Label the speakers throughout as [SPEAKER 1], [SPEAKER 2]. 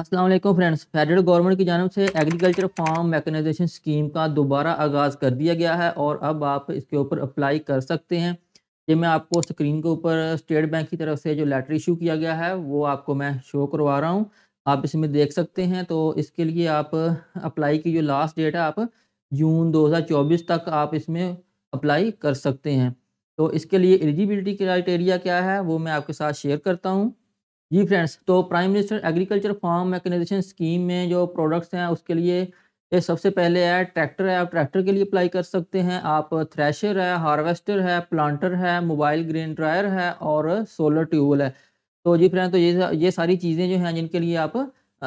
[SPEAKER 1] Aslam friends federal government की जानब से एग्रीकल्चर फार्म मैकेनाइजेशन स्कीम का दोबारा आगाज़ कर दिया गया है और अब आप इसके ऊपर अप्लाई कर सकते हैं ये मैं आपको स्क्रीन के ऊपर स्टेट बैंक की तरफ से जो लेटर इशू किया गया है वो आपको मैं शो करवा रहा हूँ आप इसमें देख सकते हैं तो इसके लिए आप अप्लाई की जो लास्ट डेट है आप जून चौबीस तक आप इसमें अप्लाई कर सकते हैं तो इसके लिए एलिजिबिलिटी क्राइटेरिया क्या है वो मैं आपके साथ शेयर करता हूँ जी फ्रेंड्स तो prime minister agriculture farm mechanization scheme में जो प्रोडक्ट्स हैं उसके लिए ये सबसे पहले है ट्रैक्टर है आप ट्रैक्टर के लिए अप्लाई कर सकते हैं आप थ्रेशर है हार्वेस्टर है प्लांटर है मोबाइल ग्रेन ड्रायर है और सोलर ट्यूबवेल है तो जी फ्रेंड तो ये ये सारी चीज़ें जो हैं जिनके लिए आप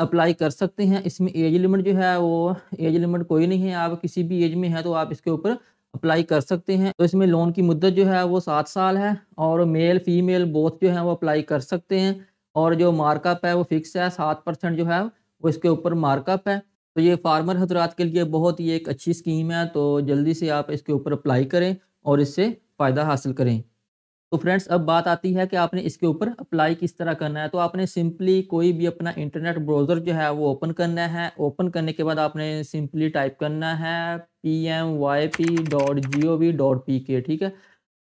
[SPEAKER 1] अप्लाई कर सकते हैं इसमें एज लिमिट जो है वो एज लिमिट कोई नहीं है आप किसी भी एज में हैं तो आप इसके ऊपर अप्लाई कर सकते हैं तो इसमें लोन की मुद्दत जो है वो सात साल है और मेल फीमेल बोथ जो है वो अप्लाई कर सकते हैं और जो मार्कअप है वो फिक्स है सात परसेंट जो है वो इसके ऊपर मार्कअप है तो ये फार्मर हजरात के लिए बहुत ही एक अच्छी स्कीम है तो जल्दी से आप इसके ऊपर अप्लाई करें और इससे फ़ायदा हासिल करें तो फ्रेंड्स अब बात आती है कि आपने इसके ऊपर अप्लाई किस तरह करना है तो आपने सिंपली कोई भी अपना इंटरनेट ब्राउज़र जो है वो ओपन करना है ओपन करने के बाद आपने सिंपली टाइप करना है P M Y P dot G O V dot P K ठीक है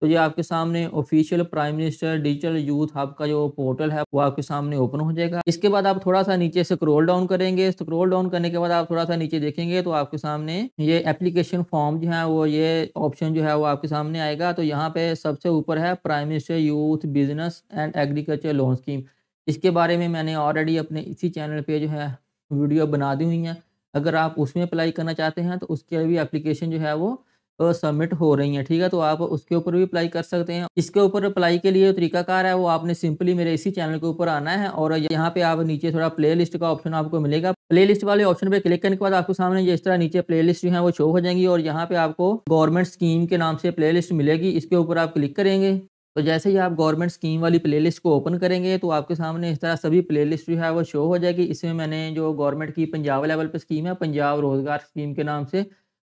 [SPEAKER 1] तो ये आपके सामने official prime minister digital youth hub का जो पोर्टल है वो आपके सामने ओपन हो जाएगा इसके बाद आप थोड़ा सा नीचे स्क्रोल डाउन करेंगे स्क्रोल डाउन करने के बाद आप थोड़ा सा नीचे देखेंगे तो आपके सामने ये एप्लीकेशन फॉर्म जो है वो ये ऑप्शन जो है वो आपके सामने आएगा तो यहाँ पे सबसे ऊपर है prime minister youth business and agriculture loan scheme इसके बारे में मैंने ऑलरेडी अपने इसी चैनल पे जो है वीडियो बना दी हुई हैं अगर आप उसमें अप्लाई करना चाहते हैं तो उसके लिए भी एप्लीकेशन जो है वो सबमिट हो रही हैं ठीक है तो आप उसके ऊपर भी अप्लाई कर सकते हैं इसके ऊपर अप्लाई के लिए तरीकाकार है वो आपने सिंपली मेरे इसी चैनल के ऊपर आना है और यहाँ पे आप नीचे थोड़ा प्ले लिस्ट का ऑप्शन आपको मिलेगा प्ले लिस्ट वाले ऑप्शन पे क्लिक करने के बाद आपको सामने इस तरह नीचे प्ले लिस्ट जो है वो शो हो जाएंगी और यहाँ पे आपको गवर्नमेंट स्कीम के नाम से प्ले लिस्ट मिलेगी इसके ऊपर आप क्लिक करेंगे तो जैसे ही आप गवर्नमेंट स्कीम वाली प्लेलिस्ट को ओपन करेंगे तो आपके सामने इस तरह सभी प्लेलिस्ट जो है वो शो हो जाएगी इसमें मैंने जो गवर्नमेंट की पंजाब लेवल पर स्कीम है पंजाब रोजगार स्कीम के नाम से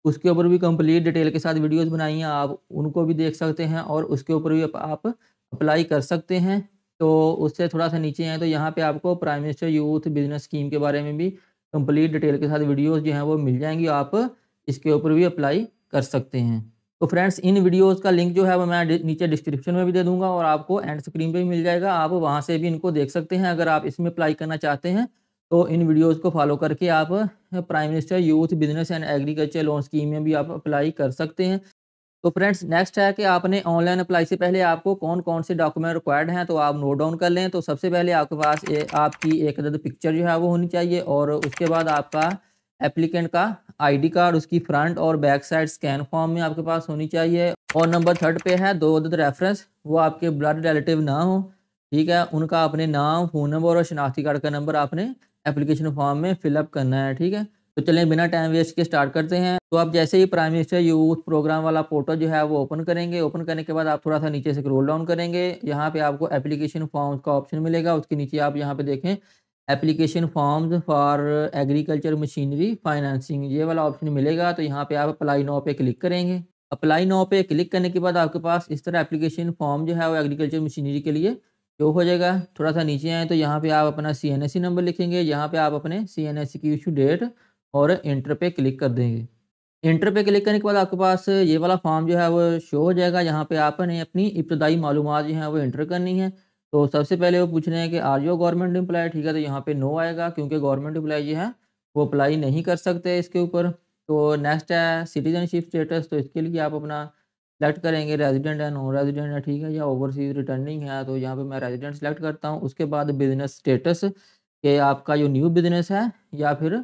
[SPEAKER 1] उसके ऊपर भी कंप्लीट डिटेल के साथ वीडियोस बनाई हैं आप उनको भी देख सकते हैं और उसके ऊपर भी आप अप्लाई कर सकते हैं तो उससे थोड़ा सा नीचे आए तो यहाँ पे आपको prime minister youth business scheme के बारे में भी कंप्लीट डिटेल के साथ वीडियोस जो हैं वो मिल जाएंगी आप इसके ऊपर भी अप्लाई कर सकते हैं तो फ्रेंड्स इन वीडियोज का लिंक जो है वो मैं नीचे डिस्क्रिप्शन में भी दे दूंगा और आपको एंड स्क्रीन पर भी मिल जाएगा आप वहाँ से भी इनको देख सकते हैं अगर आप इसमें अप्लाई करना चाहते हैं तो इन वीडियोस को फॉलो करके आप prime minister youth business and agriculture loan scheme में भी आप अप्लाई कर सकते हैं तो फ्रेंड्स नेक्स्ट है कि आपने ऑनलाइन अप्लाई से पहले आपको कौन कौन से डॉक्यूमेंट रिक्वायर्ड हैं तो आप नोट डाउन कर लें तो सबसे पहले आपके पास ए, आपकी एक अदद पिक्चर जो है वो होनी चाहिए और उसके बाद आपका एप्लीकेंट का आईडी कार्ड उसकी फ्रंट और बैक साइड स्कैन फॉर्म में आपके पास होनी चाहिए और नंबर थर्ड पे है दो अदद रेफरेंस वो आपके ब्लड रिलेटिव ना हो ठीक है उनका अपने नाम फ़ोन नंबर और शनाख्ती कार्ड का नंबर आपने एप्लीकेशन फॉर्म में फिलअप करना है ठीक है तो चलें बिना टाइम वेस्ट के स्टार्ट करते हैं तो आप जैसे ही प्राइम मिनिस्टर यूथ प्रोग्राम वाला पोर्टल जो है वो ओपन करेंगे ओपन करने के बाद आप थोड़ा सा नीचे से रोल डाउन करेंगे यहाँ पे आपको एप्लीकेशन फॉर्म का ऑप्शन मिलेगा उसके नीचे आप यहाँ पे देखें application forms for agriculture machinery financing ये वाला ऑप्शन मिलेगा तो यहाँ पे आप अप्लाई नाव पे क्लिक करेंगे अप्लाई नाव पे क्लिक करने के बाद आपके पास इस तरह एप्लीकेशन फॉर्म जो है वो एग्रीकल्चर मशीनरी के लिए जो हो जाएगा थोड़ा सा नीचे आए तो यहाँ पे आप अपना C N S C number लिखेंगे यहाँ पे आप अपने सी एन एस सी की इशू डेट और इंटर पे क्लिक कर देंगे इंटर पे क्लिक करने के बाद आपके पास ये वाला फॉर्म जो है वो शो हो जाएगा यहाँ पे आपने अपनी इब्तदाई मालूम जो है वो इंटर करनी है तो सबसे पहले वो पूछ रहे हैं कि आर यू गवर्नमेंट एम्प्लॉय ठीक है तो यहाँ पे नो आएगा क्योंकि गवर्नमेंट एम्प्लॉय जो है वो अप्लाई नहीं कर सकते इसके ऊपर तो नेक्स्ट है सिटीजनशिप स्टेटस तो इसके लिए आप अपना सेलेक्ट करेंगे रेजिडेंट है नॉन रेजिडेंट है ठीक है या ओवरसीज रिटर्निंग है तो यहाँ पे मैं रेजिडेंट सेलेक्ट करता हूँ उसके बाद बिजनेस स्टेटस के आपका जो न्यू बिजनेस है या फिर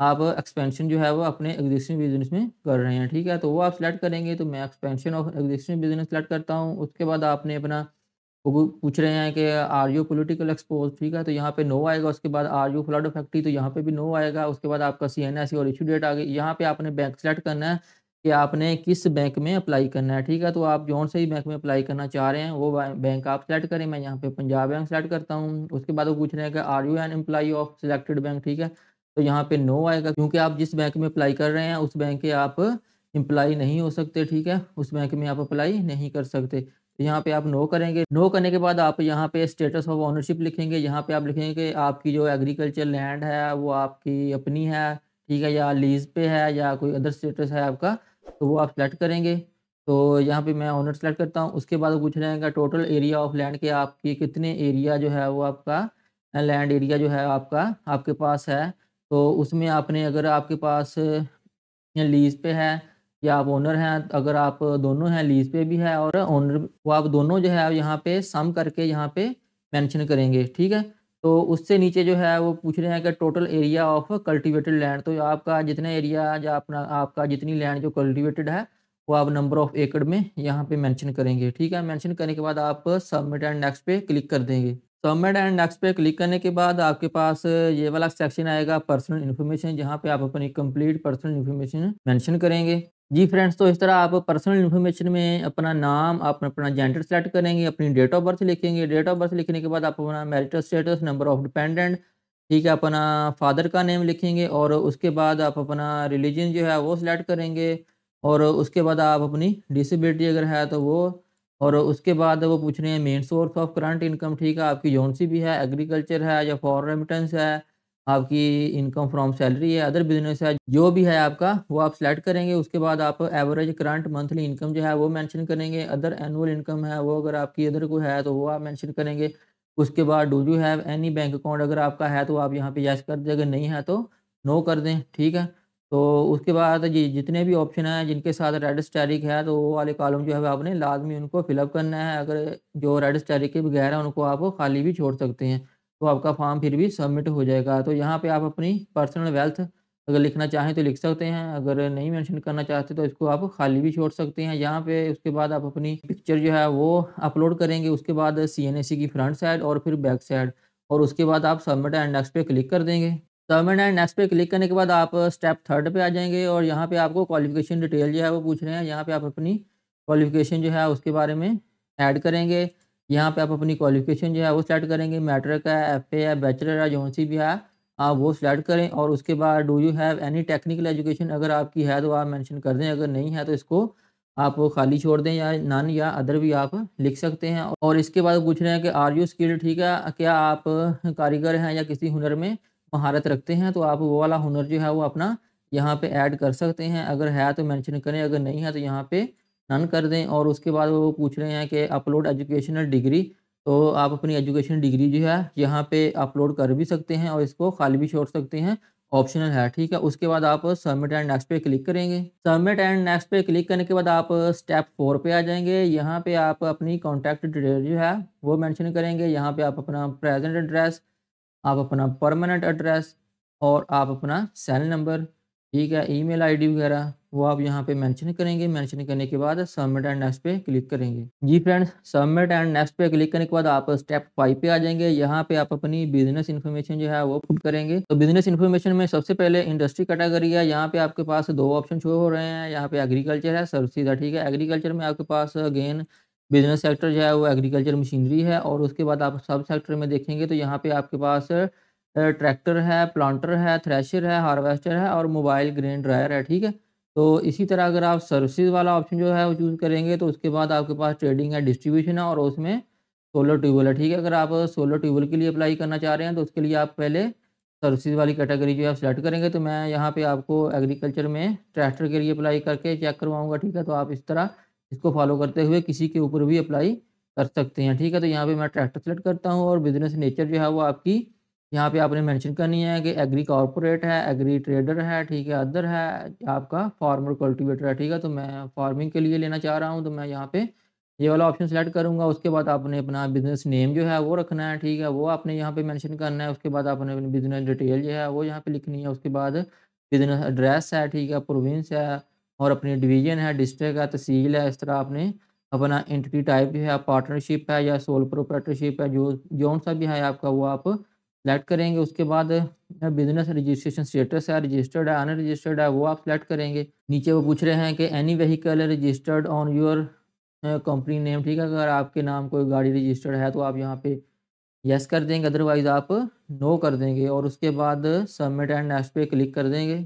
[SPEAKER 1] आप एक्सपेंशन जो है वो अपने एग्जिस्टिंग बिजनेस में कर रहे हैं ठीक है तो वो आप सेलेक्ट करेंगे तो मैं expansion of existing business select करता हूँ उसके बाद आपने अपना पूछ रहे हैं कि आर यू पोलिटिकल एक्सपोज ठीक है तो यहाँ पे नो आएगा उसके बाद आर यू फ्लड फैक्ट्री तो यहाँ पे भी नो आएगा उसके बाद आपका सी एन एस और इश्यू डेट आ गई यहाँ पे आपने बैंक सेलेक्ट करना है कि आपने किस बैंक में अप्लाई करना है ठीक है तो आप जौन से ही बैंक में अप्लाई करना चाह रहे हैं वो बैंक आप सेलेक्ट करें मैं यहाँ पे पंजाब बैंक सेलेक्ट करता हूँ उसके बाद वो पूछ रहे हैं कि are you an employee of selected bank ठीक है तो यहाँ पे नो आएगा क्योंकि आप जिस बैंक में अप्लाई कर रहे हैं उस बैंक के आप एम्प्लाई नहीं हो सकते ठीक है उस बैंक में आप अप्लाई नहीं कर सकते तो यहाँ पे आप नो करेंगे नो करने के बाद आप यहाँ पे स्टेटस ऑफ ऑनरशिप लिखेंगे यहाँ पे आप लिखेंगे कि आपकी जो एग्रीकल्चर लैंड है वो आपकी अपनी है ठीक है या लीज पे है या कोई अदर स्टेटस है आपका तो वो आप सेलेक्ट करेंगे तो यहाँ पे मैं ऑनर सेलेक्ट करता हूँ उसके बाद पूछ रहेगा टोटल एरिया ऑफ लैंड के आपकी कितने एरिया जो है वो आपका लैंड एरिया जो है आपका आपके पास है तो उसमें आपने अगर आपके पास लीज पे है या आप ओनर हैं अगर आप दोनों हैं लीज पे भी है और ओनर वो आप दोनों जो है यहाँ पे सम करके यहाँ पे मेंशन करेंगे ठीक है तो उससे नीचे जो है वो पूछ रहे हैं कि total area of cultivated land तो आपका जितना एरिया या अपना आपका जितनी लैंड जो कल्टीवेटेड है वो आप नंबर ऑफ एकड़ में यहाँ पे मेंशन करेंगे ठीक है मेंशन करने के बाद आप सबमिट एंड नेक्स्ट पे क्लिक कर देंगे सबमिट एंड नेक्स्ट पे क्लिक करने के बाद आपके पास ये वाला सेक्शन आएगा पर्सनल इन्फॉर्मेशन जहाँ पे आप अपनी कंप्लीट पर्सनल इन्फॉर्मेशन मेंशन करेंगे जी फ्रेंड्स तो इस तरह आप पर्सनल इन्फॉर्मेशन में अपना नाम आप अपना जेंडर सेलेक्ट करेंगे अपनी डेट ऑफ बर्थ लिखेंगे डेट ऑफ बर्थ लिखने के बाद आप अपना marital status number of dependent ठीक है अपना फादर का नेम लिखेंगे और उसके बाद आप अपना रिलीजन जो है वो सिलेक्ट करेंगे और उसके बाद आप अपनी डिसबिलिटी अगर है तो वो और उसके बाद वो पूछ रहे हैं main source of current income ठीक है आपकी जोनसी भी है एग्रीकल्चर है या फॉर रेमिटेंस है आपकी इनकम फ्रॉम सैलरी है अदर बिजनेस है जो भी है आपका वो आप सेलेक्ट करेंगे उसके बाद आप एवरेज करंट मंथली इनकम जो है वो मेंशन करेंगे अदर एनुअल इनकम है वो अगर आपकी अदर को है तो वो आप मेंशन करेंगे उसके बाद do you have any bank account अगर आपका है तो आप यहाँ पे यश कर दें अगर नहीं है तो नो कर दें ठीक है तो उसके बाद जी जितने भी ऑप्शन हैं जिनके साथ रेड स्टैरिक है तो वो वाले कॉलम जो है आपने लाजमी उनको फिलअप करना है अगर जो रेड स्टैरिक के बगैर है उनको आप खाली भी छोड़ सकते हैं तो आपका फॉर्म फिर भी सबमिट हो जाएगा तो यहाँ पे आप अपनी पर्सनल वेल्थ अगर लिखना चाहें तो लिख सकते हैं अगर नहीं मेंशन करना चाहते तो इसको आप खाली भी छोड़ सकते हैं यहाँ पे उसके बाद आप अपनी पिक्चर जो है वो अपलोड करेंगे उसके बाद सी e की फ्रंट साइड और फिर बैक साइड और उसके बाद आप सबमिट एंड नेक्स्ट पे क्लिक कर देंगे सबमिट एंड नेक्स्ट पे क्लिक करने के बाद आप स्टेप थर्ड पर आ जाएंगे और यहाँ पर आपको क्वालिफिकेशन डिटेल जो है वो पूछ रहे हैं यहाँ पर आप अपनी क्वालिफिकेशन जो है उसके बारे में ऐड करेंगे यहाँ पे आप अपनी क्वालिफिकेशन जो है वो सेलेक्ट करेंगे मैट्रिक है एफ है बैचलर है जो सी भी है आप वो सिलेक्ट करें और उसके बाद do you have any technical education अगर आपकी है तो आप मैंशन कर दें अगर नहीं है तो इसको आप खाली छोड़ दें या नन या अदर भी आप लिख सकते हैं और इसके बाद पूछ रहे हैं कि आर यू स्किल्ड ठीक है क्या आप कारीगर हैं या किसी हुनर में महारत रखते हैं तो आप वो वाला हुनर जो है वो अपना यहाँ पे ऐड कर सकते हैं अगर है तो मेंशन करें अगर नहीं है तो यहाँ पे नन कर दें और उसके बाद वो पूछ रहे हैं कि अपलोड एजुकेशनल डिग्री तो आप अपनी एजुकेशन डिग्री जो है यहाँ पे अपलोड कर भी सकते हैं और इसको खाली भी छोड़ सकते हैं ऑप्शनल है ठीक है उसके बाद आप सबमिट एंड नेक्स्ट पे क्लिक करेंगे सबमिट एंड नेक्स्ट पे क्लिक करने के बाद आप स्टेप फोर पे आ जाएंगे यहाँ पे आप अपनी कॉन्टैक्ट डिटेल जो है वो मैंशन करेंगे यहाँ पे आप अपना प्रेजेंट एड्रेस आप अपना परमानेंट एड्रेस और आप अपना सेल नंबर ठीक है ई मेल वगैरह वो आप यहाँ पे मेंशन करेंगे मेंशन करने के बाद सबमिट एंड नेक्स्ट पे क्लिक करेंगे जी फ्रेंड्स सबमिट एंड नेक्स्ट पे क्लिक करने के बाद आप स्टेप फाइव पे आ जाएंगे यहाँ पे आप अपनी बिजनेस इन्फॉर्मेशन जो है वो पुट करेंगे तो बिजनेस इन्फॉर्मेशन में सबसे पहले इंडस्ट्री कैटेगरी है यहाँ पे आपके पास दो ऑप्शन शो हो रहे हैं यहाँ पे एग्रीकल्चर है सर्विस है ठीक है एग्रीकल्चर में आपके पास अगेन बिजनेस सेक्टर जो है वो एग्रीकल्चर मशीनरी है और उसके बाद आप सब सेक्टर में देखेंगे तो यहाँ पे आपके पास ट्रैक्टर है प्लांटर है थ्रेशर है हार्वेस्टर है और मोबाइल ग्रेन ड्रायर है ठीक है तो इसी तरह अगर आप सर्विसेज वाला ऑप्शन जो है वो चूज़ करेंगे तो उसके बाद आपके पास ट्रेडिंग है डिस्ट्रीब्यूशन है और उसमें सोलर ट्यूबवेल है ठीक है अगर आप सोलर ट्यूबवेल के लिए अप्लाई करना चाह रहे हैं तो उसके लिए आप पहले सर्विसेज वाली कैटेगरी जो है सेलेक्ट करेंगे तो मैं यहाँ पे आपको एग्रीकल्चर में ट्रैक्टर के लिए अप्लाई करके चेक करवाऊँगा ठीक है तो आप इस तरह इसको फॉलो करते हुए किसी के ऊपर भी अप्लाई कर सकते हैं ठीक है तो यहाँ पर मैं ट्रैक्टर सेलेक्ट करता हूँ और बिजनेस नेचर जो है वो आपकी यहाँ पे आपने मेंशन करनी है कि एग्री कॉरपोरेट है एग्री ट्रेडर है ठीक है अदर है आपका फार्मर कल्टीवेटर है ठीक है तो मैं फार्मिंग के लिए लेना चाह रहा हूँ तो मैं यहाँ पे ये वाला ऑप्शन सेलेक्ट करूँगा उसके बाद आपने अपना बिजनेस नेम जो है वो रखना है ठीक है वो आपने यहाँ पे मैंशन करना है उसके बाद आपने अपनी बिजनेस डिटेल जो है वो यहाँ पे लिखनी है उसके बाद बिजनेस एड्रेस है ठीक है प्रोविंस है और अपनी डिवीजन है डिस्ट्रिक्ट है तहसील है इस तरह आपने अपना एंटिटी टाइप जो है पार्टनरशिप है या सोल प्रोपरेटरशिप है जो जोन सा भी है आपका वो आप सेलेक्ट करेंगे उसके बाद बिजनेस रजिस्ट्रेशन स्टेटस है रजिस्टर्ड है अनरजिस्टर्ड है वो आप सेलेक्ट करेंगे नीचे वो पूछ रहे हैं कि any vehicle registered on your company name ठीक है अगर आपके नाम कोई गाड़ी रजिस्टर्ड है तो आप यहाँ पे यस कर देंगे अदरवाइज आप नो कर देंगे और उसके बाद सबमिट एंड नेक्स्ट पे क्लिक कर देंगे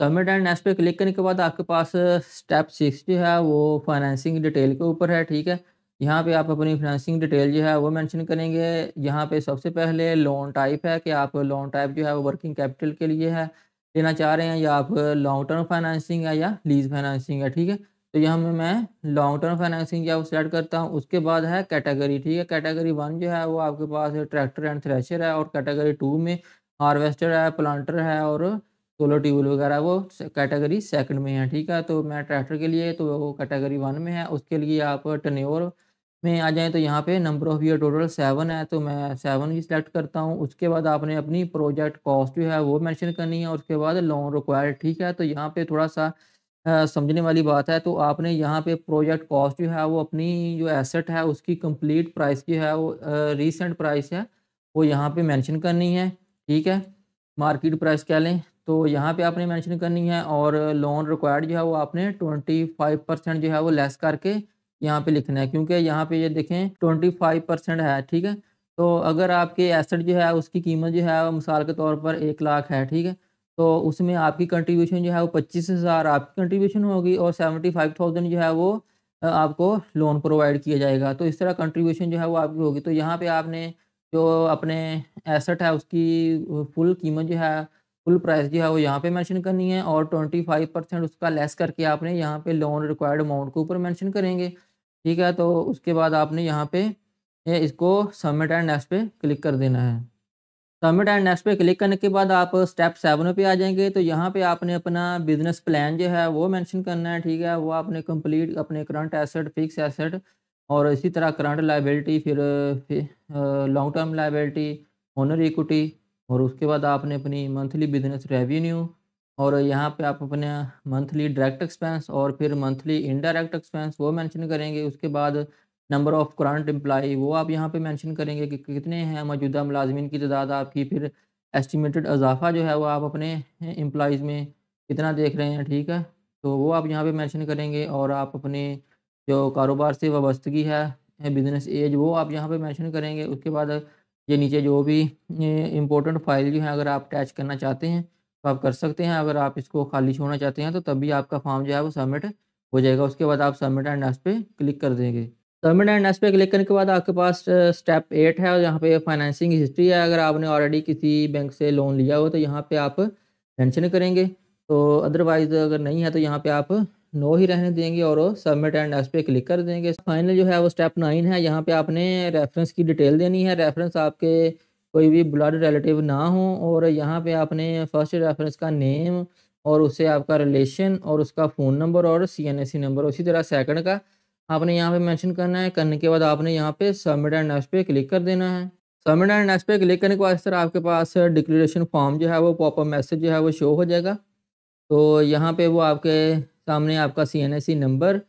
[SPEAKER 1] सबमिट एंड नेक्स्ट पे क्लिक करने के बाद आपके पास स्टेप सिक्स जो है वो फाइनेंसिंग डिटेल के ऊपर है ठीक है यहाँ पे आप अपनी फाइनेंसिंग डिटेल जो है वो मेंशन करेंगे यहाँ पे सबसे पहले लोन टाइप है कि आप लोन टाइप जो है वो वर्किंग कैपिटल के लिए है लेना चाह रहे हैं या आप लॉन्ग टर्म फाइनेंसिंग है या लीज फाइनेंसिंग है ठीक है तो यहाँ में मैं लॉन्ग टर्म फाइनेंसिंग जो सेलेक्ट वो सिलेक्ट करता हूँ उसके बाद है कैटेगरी ठीक है कैटेगरी वन जो है वो आपके पास ट्रैक्टर एंड थ्रेशर है और कैटेगरी टू में हार्वेस्टर है प्लांटर है और सोलर ट्यूबल वगैरह वो कैटेगरी सेकंड में है ठीक है तो मैं ट्रैक्टर के लिए तो वो कैटेगरी वन में है उसके लिए आप टनोर में आ जाएँ तो यहाँ पे number of year total seven है तो मैं सेवन ही सिलेक्ट करता हूँ उसके बाद आपने अपनी प्रोजेक्ट कॉस्ट जो है वो मैंशन करनी है उसके बाद लोन रिक्वायर्ड ठीक है तो यहाँ पर थोड़ा सा समझने वाली बात है तो आपने यहाँ पे प्रोजेक्ट कॉस्ट जो है वो अपनी जो एसेट है उसकी कंप्लीट प्राइस जो है वो रिसेंट प्राइस है वो यहाँ पे मेंशन करनी है ठीक है मार्केट प्राइस कह लें तो यहाँ पे आपने मेंशन करनी है और लोन रिक्वायर्ड जो है वो आपने ट्वेंटी फाइव परसेंट जो है वो लेस करके यहाँ पे लिखना है क्योंकि यहाँ पे ये यह देखें ट्वेंटी फाइव परसेंट है ठीक है तो अगर आपके एसेट जो है उसकी कीमत जो है मिसाल के तौर पर एक लाख है ठीक है तो उसमें आपकी कंट्रीब्यूशन जो है वो पच्चीस हज़ार आपकी कंट्रीब्यूशन होगी और सेवेंटी फाइव थाउजेंड जो है वो आपको लोन प्रोवाइड किया जाएगा तो इस तरह कंट्रीब्यूशन जो है वो आपकी होगी तो यहाँ पे आपने जो अपने एसेट है उसकी फुल कीमत जो है फुल प्राइस जो है वो यहाँ पे मेंशन करनी है और ट्वेंटी फाइव परसेंट उसका लेस करके आपने यहाँ पे लोन रिक्वायर्ड अमाउंट के ऊपर मेंशन करेंगे ठीक है तो उसके बाद आपने यहाँ पे इसको सबमिट एंड नेक्स्ट पे क्लिक कर देना है सबमिट एंड नेक्स्ट पे क्लिक करने के बाद आप स्टेप सेवन पे आ जाएंगे तो यहाँ पे आपने अपना बिजनेस प्लान जो है वो मैंशन करना है ठीक है वो आपने कम्प्लीट अपने करंट एसेट फिक्स एसेट और इसी तरह करंट लाइबिलिटी फिर long term liability owner equity और उसके बाद आपने अपनी मंथली बिजनेस रेवेन्यू और यहाँ पे आप अपने मंथली डायरेक्ट एक्सपेंस और फिर मंथली इनडायरेक्ट एक्सपेंस वो मेंशन करेंगे उसके बाद नंबर ऑफ़ करंट एम्प्लाई वो आप यहाँ पे मेंशन करेंगे कि कितने हैं मौजूदा मुलाजमीन की तादाद आपकी फिर एस्टिमेटेड इजाफा जो है वो आप अपने एम्प्लॉज़ में कितना देख रहे हैं ठीक है तो वो आप यहाँ पर मैंशन करेंगे और आप अपने जो कारोबार से वाबस्तगी है बिज़नेस एज वो आप यहाँ पर मैंशन करेंगे उसके बाद ये नीचे जो भी इम्पोर्टेंट फाइल जो है अगर आप अटैच करना चाहते हैं तो आप कर सकते हैं अगर आप इसको खाली छोड़ना चाहते हैं तो तभी आपका फॉर्म जो है वो सबमिट हो जाएगा उसके बाद आप सबमिट एंड नेक्स्ट पे क्लिक कर देंगे सबमिट एंड नेक्स्ट पे क्लिक करने के बाद आपके पास स्टेप एट है और यहाँ पे फाइनेंसिंग हिस्ट्री है अगर आपने ऑलरेडी किसी बैंक से लोन लिया हो तो यहाँ पे आप मैंशन करेंगे तो अदरवाइज़ अगर नहीं है तो यहाँ पे आप नो ही रहने देंगे और सबमिट एंड एस पे क्लिक कर देंगे फाइनल जो है वो स्टेप नाइन है यहाँ पे आपने रेफरेंस की डिटेल देनी है रेफरेंस आपके कोई भी ब्लड रिलेटिव ना हो और यहाँ पे आपने फर्स्ट रेफरेंस का नेम और उससे आपका रिलेशन और उसका फ़ोन नंबर और सी एन सी नंबर उसी तरह सेकंड का आपने यहाँ पे मेंशन करना है करने के बाद आपने यहाँ पे सबमिट एंड एस पे क्लिक कर देना है सबमिट एंड एस पे क्लिक करने के बाद इस तरह आपके पास डिक्लेरेशन फॉर्म जो है वो पॉपअप मैसेज जो है वो शो हो जाएगा तो यहाँ पे वो आपके सामने आपका सी नंबर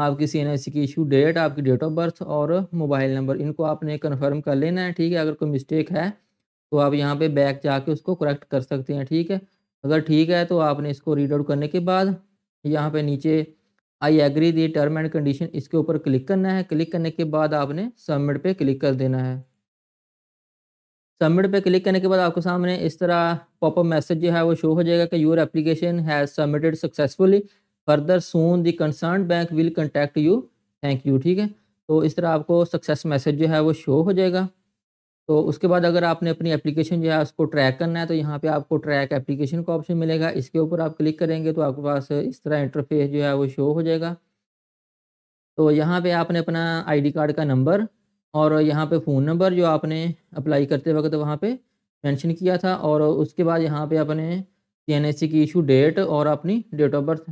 [SPEAKER 1] आपकी सी की इशू डेट आपकी डेट ऑफ बर्थ और मोबाइल नंबर इनको आपने कन्फर्म कर लेना है ठीक है अगर कोई मिस्टेक है तो आप यहाँ पे बैक जाके उसको करेक्ट कर सकते हैं ठीक है अगर ठीक है तो आपने इसको रीड आउट करने के बाद यहाँ पे नीचे I agree the term and condition इसके ऊपर क्लिक करना है क्लिक करने के बाद आपने सबमिट पे क्लिक कर देना है सबमिट पे क्लिक करने के बाद आपके सामने इस तरह पॉपअप मैसेज जो है वो शो हो जाएगा कि your application has submitted successfully further soon the concern bank will contact you thank you ठीक है तो इस तरह आपको सक्सेस मैसेज जो है वो शो हो जाएगा तो उसके बाद अगर आपने अपनी एप्लीकेशन जो है उसको ट्रैक करना है तो यहाँ पे आपको ट्रैक एप्लीकेशन का ऑप्शन मिलेगा इसके ऊपर आप क्लिक करेंगे तो आपके पास इस तरह इंटरफेस जो है वो शो हो जाएगा तो यहाँ पे आपने अपना आईडी कार्ड का नंबर और यहाँ पे फ़ोन नंबर जो आपने अप्लाई करते वक्त वहाँ पर मैंशन किया था और उसके बाद यहाँ पर अपने सी e की इशू डेट और अपनी डेट ऑफ बर्थ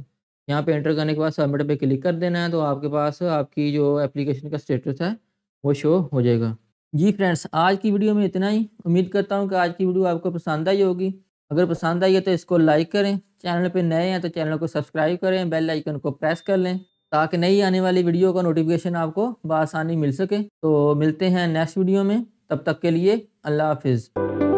[SPEAKER 1] यहाँ पे एंटर करने के बाद सबमिट पे क्लिक कर देना है तो आपके पास आपकी जो एप्लीकेशन का स्टेटस है वो शो हो जाएगा जी फ्रेंड्स आज की वीडियो में इतना ही उम्मीद करता हूँ कि आज की वीडियो आपको पसंद आई होगी अगर पसंद आई है तो इसको लाइक करें चैनल पर नए हैं तो चैनल को सब्सक्राइब करें बेल आइकन को प्रेस कर लें ताकि नई आने वाली वीडियो का नोटिफिकेशन आपको बसानी मिल सके तो मिलते हैं नेक्स्ट वीडियो में तब तक के लिए अल्लाह हाफिज़